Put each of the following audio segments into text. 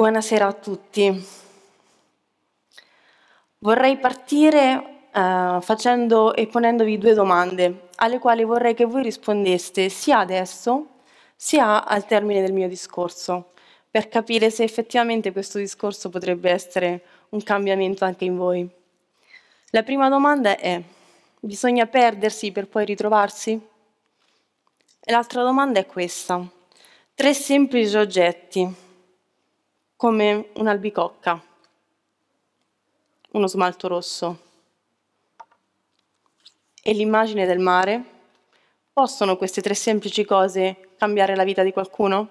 Buonasera a tutti. Vorrei partire eh, facendo e ponendovi due domande, alle quali vorrei che voi rispondeste sia adesso sia al termine del mio discorso, per capire se effettivamente questo discorso potrebbe essere un cambiamento anche in voi. La prima domanda è, bisogna perdersi per poi ritrovarsi? E l'altra domanda è questa. Tre semplici oggetti come un'albicocca, uno smalto rosso e l'immagine del mare, possono queste tre semplici cose cambiare la vita di qualcuno?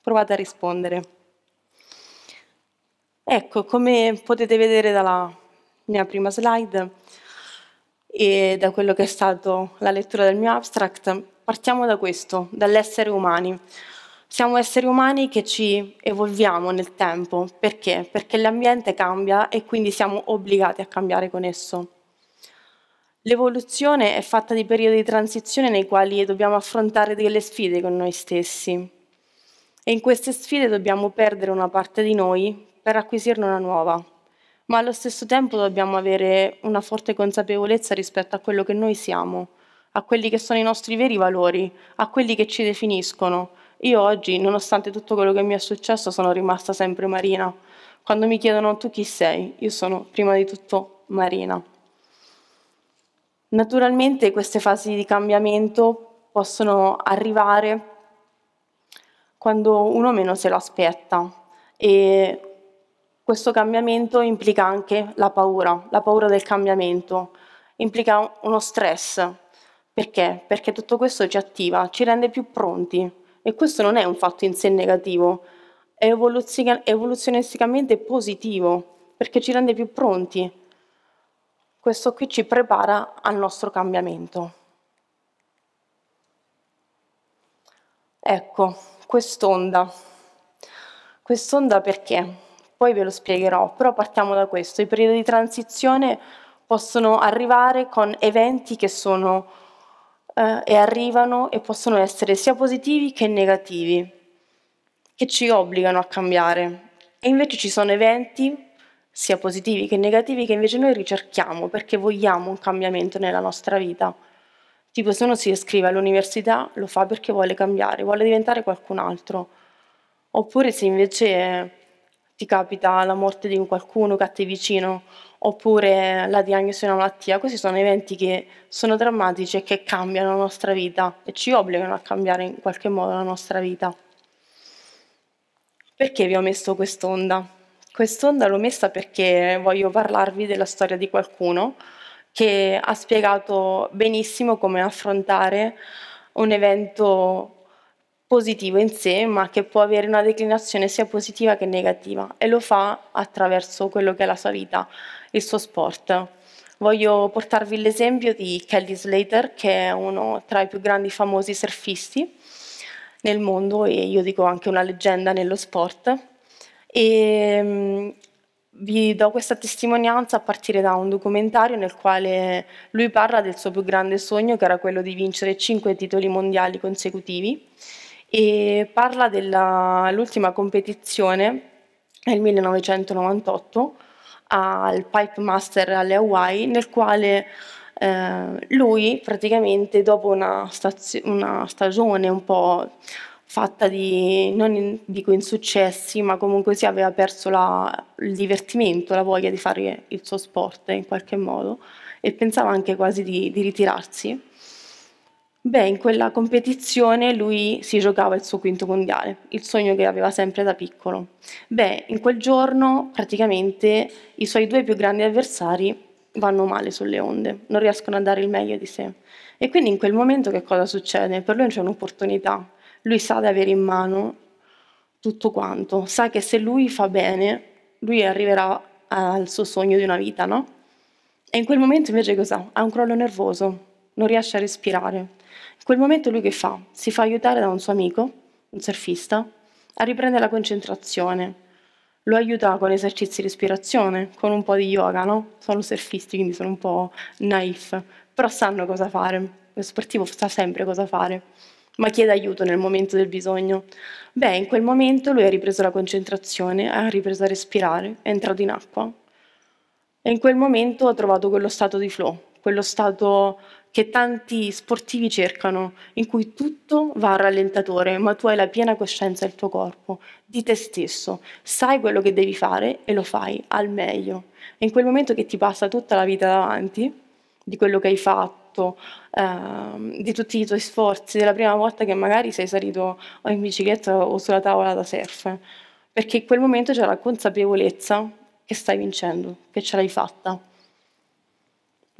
Provate a rispondere. Ecco, come potete vedere dalla mia prima slide e da quello che è stato la lettura del mio abstract, partiamo da questo, dall'essere umani. Siamo esseri umani che ci evolviamo nel tempo. Perché? Perché l'ambiente cambia e quindi siamo obbligati a cambiare con esso. L'evoluzione è fatta di periodi di transizione nei quali dobbiamo affrontare delle sfide con noi stessi. E in queste sfide dobbiamo perdere una parte di noi per acquisirne una nuova. Ma allo stesso tempo dobbiamo avere una forte consapevolezza rispetto a quello che noi siamo, a quelli che sono i nostri veri valori, a quelli che ci definiscono, io oggi, nonostante tutto quello che mi è successo, sono rimasta sempre Marina. Quando mi chiedono tu chi sei, io sono prima di tutto Marina. Naturalmente queste fasi di cambiamento possono arrivare quando uno meno se lo aspetta e questo cambiamento implica anche la paura, la paura del cambiamento, implica uno stress. Perché? Perché tutto questo ci attiva, ci rende più pronti, e questo non è un fatto in sé negativo, è evoluzionisticamente positivo, perché ci rende più pronti. Questo qui ci prepara al nostro cambiamento. Ecco, quest'onda. Quest'onda perché? Poi ve lo spiegherò, però partiamo da questo. I periodi di transizione possono arrivare con eventi che sono eh, e arrivano e possono essere sia positivi che negativi, che ci obbligano a cambiare. E invece ci sono eventi, sia positivi che negativi, che invece noi ricerchiamo perché vogliamo un cambiamento nella nostra vita. Tipo se uno si iscrive all'università lo fa perché vuole cambiare, vuole diventare qualcun altro. Oppure se invece ti capita la morte di qualcuno che a te vicino oppure la diagnosi di una malattia. Questi sono eventi che sono drammatici e che cambiano la nostra vita e ci obbligano a cambiare in qualche modo la nostra vita. Perché vi ho messo quest'onda? Quest'onda l'ho messa perché voglio parlarvi della storia di qualcuno che ha spiegato benissimo come affrontare un evento positivo in sé, ma che può avere una declinazione sia positiva che negativa e lo fa attraverso quello che è la sua vita, il suo sport. Voglio portarvi l'esempio di Kelly Slater, che è uno tra i più grandi famosi surfisti nel mondo e io dico anche una leggenda nello sport. E vi do questa testimonianza a partire da un documentario nel quale lui parla del suo più grande sogno, che era quello di vincere cinque titoli mondiali consecutivi, e parla dell'ultima competizione nel 1998 al Pipe Master alle Hawaii, nel quale eh, lui praticamente dopo una, stazio- una, stagione un po' fatta di, non in, dico insuccessi, ma comunque si aveva perso la, il divertimento, la voglia di fare il suo sport in qualche modo e pensava anche quasi di, di ritirarsi Beh, in quella competizione lui si giocava il suo quinto mondiale, il sogno che aveva sempre da piccolo. Beh, in quel giorno praticamente i suoi due più grandi avversari vanno male sulle onde, non riescono a dare il meglio di sé. E quindi in quel momento che cosa succede? Per lui c'è un'opportunità, lui sa di avere in mano tutto quanto, sa che se lui fa bene, lui arriverà al suo sogno di una vita, no? E in quel momento invece cosa? Ha un crollo nervoso, non riesce a respirare. In quel momento lui che fa? Si fa aiutare da un suo amico, un surfista, a riprendere la concentrazione. Lo aiuta con esercizi di respirazione, con un po' di yoga, no? Sono surfisti, quindi sono un po' naif, però sanno cosa fare. Lo sportivo sa sempre cosa fare, ma chiede aiuto nel momento del bisogno. Beh, in quel momento lui ha ripreso la concentrazione, ha ripreso a respirare, è entrato in acqua. E in quel momento ha trovato quello stato di flow, quello stato che tanti sportivi cercano, in cui tutto va a rallentatore, ma tu hai la piena coscienza del tuo corpo, di te stesso, sai quello che devi fare e lo fai al meglio. E in quel momento che ti passa tutta la vita davanti, di quello che hai fatto, ehm, di tutti i tuoi sforzi, della prima volta che magari sei salito in bicicletta o sulla tavola da surf, perché in quel momento c'è la consapevolezza che stai vincendo, che ce l'hai fatta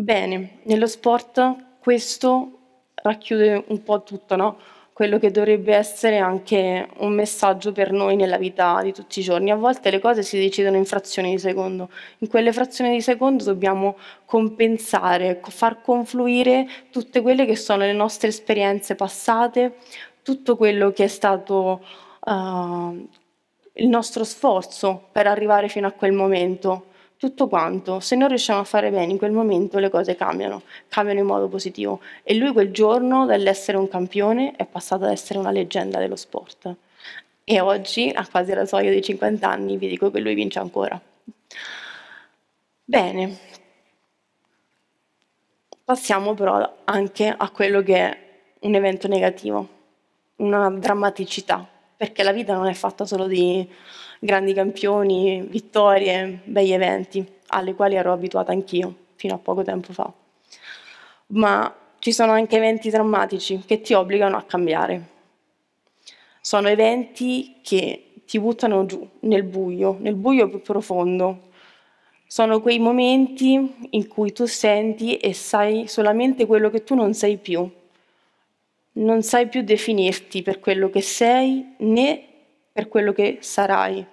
Bene, nello sport questo racchiude un po' tutto, no? quello che dovrebbe essere anche un messaggio per noi nella vita di tutti i giorni. A volte le cose si decidono in frazioni di secondo, in quelle frazioni di secondo dobbiamo compensare, far confluire tutte quelle che sono le nostre esperienze passate, tutto quello che è stato uh, il nostro sforzo per arrivare fino a quel momento tutto quanto, se noi riusciamo a fare bene in quel momento le cose cambiano, cambiano in modo positivo e lui quel giorno dall'essere un campione è passato ad essere una leggenda dello sport e oggi, a quasi la soglia dei 50 anni, vi dico che lui vince ancora. Bene, passiamo però anche a quello che è un evento negativo, una drammaticità, perché la vita non è fatta solo di grandi campioni, vittorie, bei eventi, alle quali ero abituata anch'io fino a poco tempo fa. Ma ci sono anche eventi drammatici che ti obbligano a cambiare. Sono eventi che ti buttano giù nel buio, nel buio più profondo. Sono quei momenti in cui tu senti e sai solamente quello che tu non sei più. Non sai più definirti per quello che sei né per quello che sarai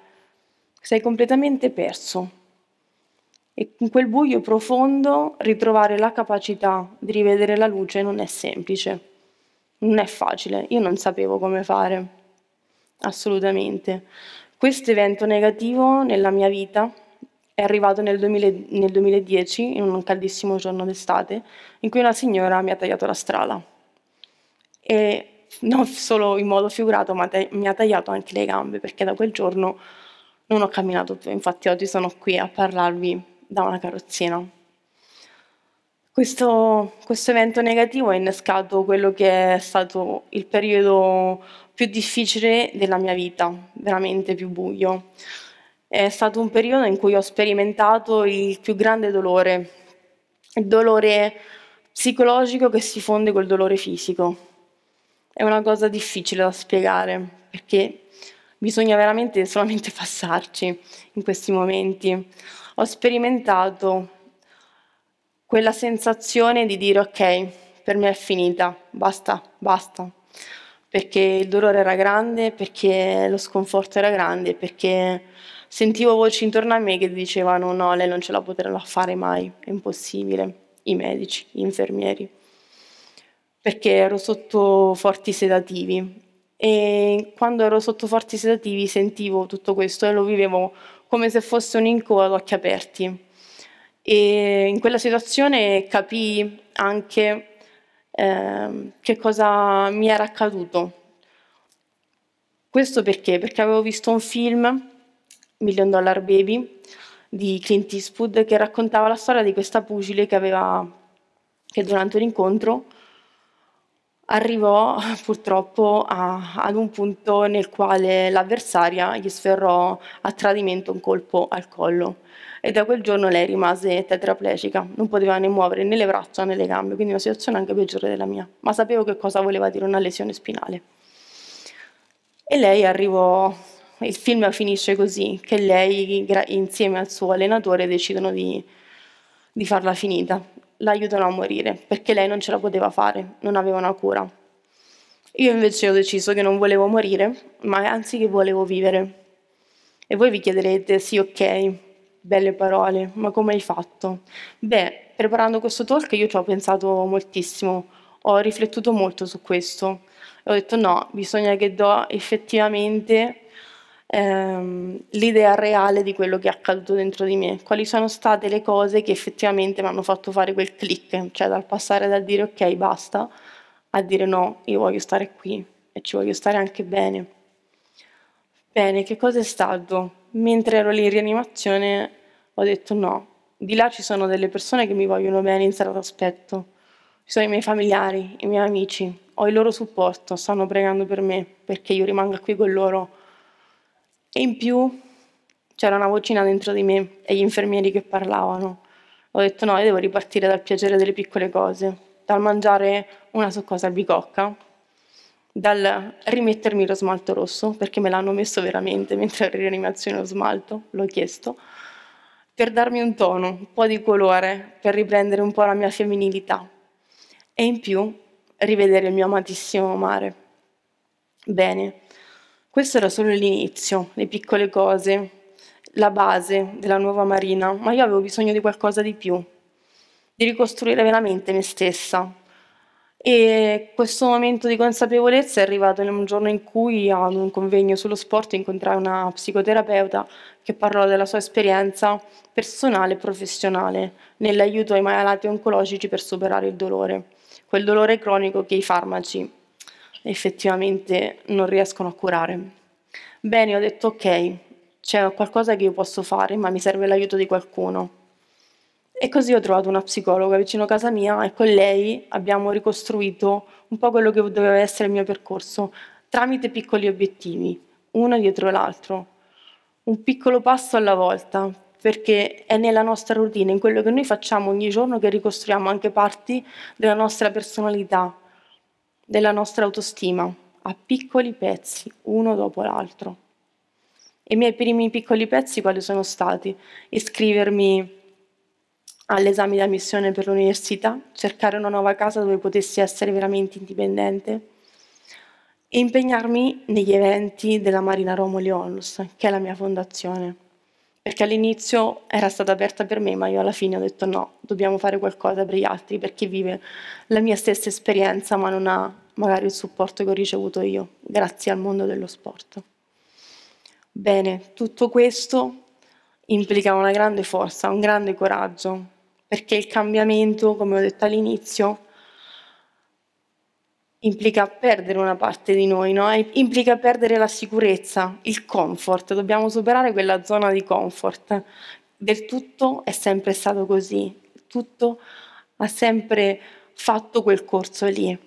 sei completamente perso. E in quel buio profondo ritrovare la capacità di rivedere la luce non è semplice, non è facile, io non sapevo come fare, assolutamente. Questo evento negativo nella mia vita è arrivato nel, 2000, nel 2010, in un caldissimo giorno d'estate, in cui una signora mi ha tagliato la strada. E non solo in modo figurato, ma mi ha tagliato anche le gambe, perché da quel giorno non ho camminato più, infatti oggi sono qui a parlarvi da una carrozzina. Questo, questo evento negativo ha innescato quello che è stato il periodo più difficile della mia vita, veramente più buio. È stato un periodo in cui ho sperimentato il più grande dolore, il dolore psicologico che si fonde col dolore fisico. È una cosa difficile da spiegare perché bisogna veramente solamente passarci in questi momenti. Ho sperimentato quella sensazione di dire ok, per me è finita, basta, basta, perché il dolore era grande, perché lo sconforto era grande, perché sentivo voci intorno a me che dicevano no, lei non ce la potrà fare mai, è impossibile, i medici, gli infermieri, perché ero sotto forti sedativi e quando ero sotto forti sedativi sentivo tutto questo e lo vivevo come se fosse un incubo ad occhi aperti. E in quella situazione capii anche eh, che cosa mi era accaduto. Questo perché? Perché avevo visto un film, Million Dollar Baby, di Clint Eastwood, che raccontava la storia di questa pugile che aveva, che durante un incontro arrivò purtroppo a, ad un punto nel quale l'avversaria gli sferrò a tradimento un colpo al collo e da quel giorno lei rimase tetraplegica, non poteva né muovere né le braccia né le gambe, quindi una situazione anche peggiore della mia, ma sapevo che cosa voleva dire una lesione spinale. E lei arrivò, il film finisce così, che lei insieme al suo allenatore decidono di, di farla finita l'aiutano a morire perché lei non ce la poteva fare, non aveva una cura. Io invece ho deciso che non volevo morire, ma anzi che volevo vivere. E voi vi chiederete, sì ok, belle parole, ma come hai fatto? Beh, preparando questo talk io ci ho pensato moltissimo, ho riflettuto molto su questo ho detto no, bisogna che do effettivamente ehm, l'idea reale di quello che è accaduto dentro di me, quali sono state le cose che effettivamente mi hanno fatto fare quel click, cioè dal passare dal dire ok basta a dire no, io voglio stare qui e ci voglio stare anche bene. Bene, che cosa è stato? Mentre ero lì in rianimazione ho detto no, di là ci sono delle persone che mi vogliono bene in sala certo d'aspetto, ci sono i miei familiari, i miei amici, ho il loro supporto, stanno pregando per me perché io rimanga qui con loro e in più c'era una vocina dentro di me e gli infermieri che parlavano. Ho detto no, io devo ripartire dal piacere delle piccole cose, dal mangiare una succosa al bicocca, dal rimettermi lo smalto rosso, perché me l'hanno messo veramente mentre ero in rianimazione lo smalto, l'ho chiesto, per darmi un tono, un po' di colore, per riprendere un po' la mia femminilità. E in più rivedere il mio amatissimo mare. Bene, questo era solo l'inizio, le piccole cose, la base della nuova Marina, ma io avevo bisogno di qualcosa di più, di ricostruire veramente me stessa. E questo momento di consapevolezza è arrivato in un giorno in cui ad un convegno sullo sport incontrai una psicoterapeuta che parlò della sua esperienza personale e professionale nell'aiuto ai malati oncologici per superare il dolore, quel dolore cronico che i farmaci effettivamente non riescono a curare. Bene, ho detto ok, c'è qualcosa che io posso fare, ma mi serve l'aiuto di qualcuno. E così ho trovato una psicologa vicino a casa mia e con lei abbiamo ricostruito un po' quello che doveva essere il mio percorso tramite piccoli obiettivi, uno dietro l'altro, un piccolo passo alla volta, perché è nella nostra routine, in quello che noi facciamo ogni giorno che ricostruiamo anche parti della nostra personalità, della nostra autostima a piccoli pezzi, uno dopo l'altro. I miei primi piccoli pezzi quali sono stati? Iscrivermi all'esame di ammissione per l'università, cercare una nuova casa dove potessi essere veramente indipendente e impegnarmi negli eventi della Marina Romoli Onlus, che è la mia fondazione perché all'inizio era stata aperta per me, ma io alla fine ho detto no, dobbiamo fare qualcosa per gli altri, per chi vive la mia stessa esperienza, ma non ha magari il supporto che ho ricevuto io, grazie al mondo dello sport. Bene, tutto questo implica una grande forza, un grande coraggio, perché il cambiamento, come ho detto all'inizio, implica perdere una parte di noi, no? implica perdere la sicurezza, il comfort, dobbiamo superare quella zona di comfort. Del tutto è sempre stato così, tutto ha sempre fatto quel corso lì.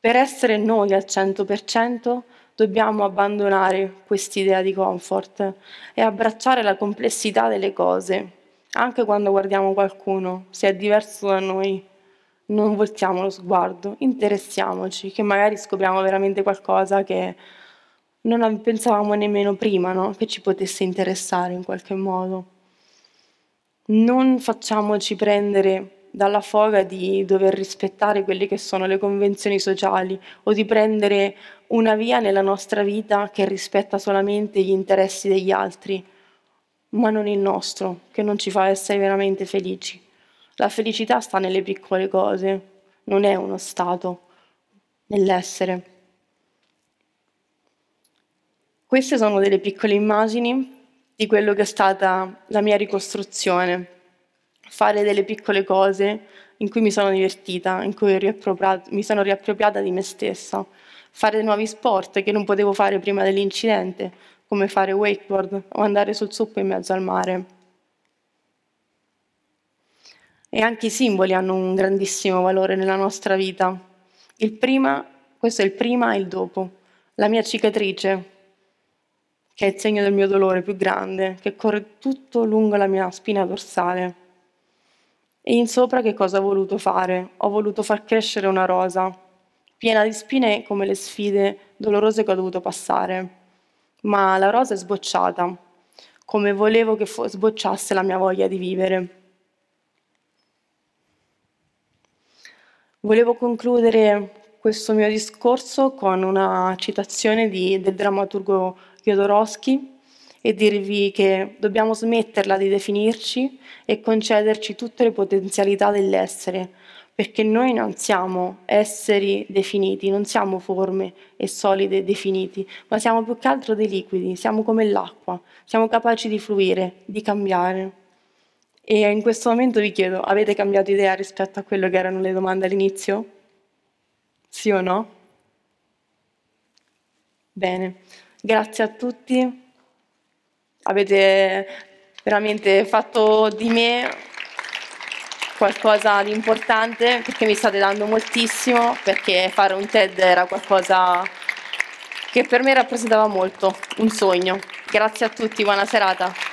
Per essere noi al 100% dobbiamo abbandonare quest'idea di comfort e abbracciare la complessità delle cose, anche quando guardiamo qualcuno, se è diverso da noi non voltiamo lo sguardo, interessiamoci, che magari scopriamo veramente qualcosa che non pensavamo nemmeno prima, no? che ci potesse interessare in qualche modo. Non facciamoci prendere dalla foga di dover rispettare quelle che sono le convenzioni sociali o di prendere una via nella nostra vita che rispetta solamente gli interessi degli altri, ma non il nostro, che non ci fa essere veramente felici. La felicità sta nelle piccole cose, non è uno stato, nell'essere. Queste sono delle piccole immagini di quello che è stata la mia ricostruzione, fare delle piccole cose in cui mi sono divertita, in cui mi sono riappropriata di me stessa, fare nuovi sport che non potevo fare prima dell'incidente, come fare wakeboard o andare sul suppo in mezzo al mare. E anche i simboli hanno un grandissimo valore nella nostra vita. Il prima, questo è il prima e il dopo. La mia cicatrice, che è il segno del mio dolore più grande, che corre tutto lungo la mia spina dorsale. E in sopra che cosa ho voluto fare? Ho voluto far crescere una rosa, piena di spine come le sfide dolorose che ho dovuto passare. Ma la rosa è sbocciata, come volevo che sbocciasse la mia voglia di vivere. Volevo concludere questo mio discorso con una citazione di, del drammaturgo Jodorowsky e dirvi che dobbiamo smetterla di definirci e concederci tutte le potenzialità dell'essere, perché noi non siamo esseri definiti, non siamo forme e solide definiti, ma siamo più che altro dei liquidi, siamo come l'acqua, siamo capaci di fluire, di cambiare. E in questo momento vi chiedo, avete cambiato idea rispetto a quello che erano le domande all'inizio? Sì o no? Bene, grazie a tutti. Avete veramente fatto di me qualcosa di importante perché mi state dando moltissimo, perché fare un TED era qualcosa che per me rappresentava molto, un sogno. Grazie a tutti, buona serata.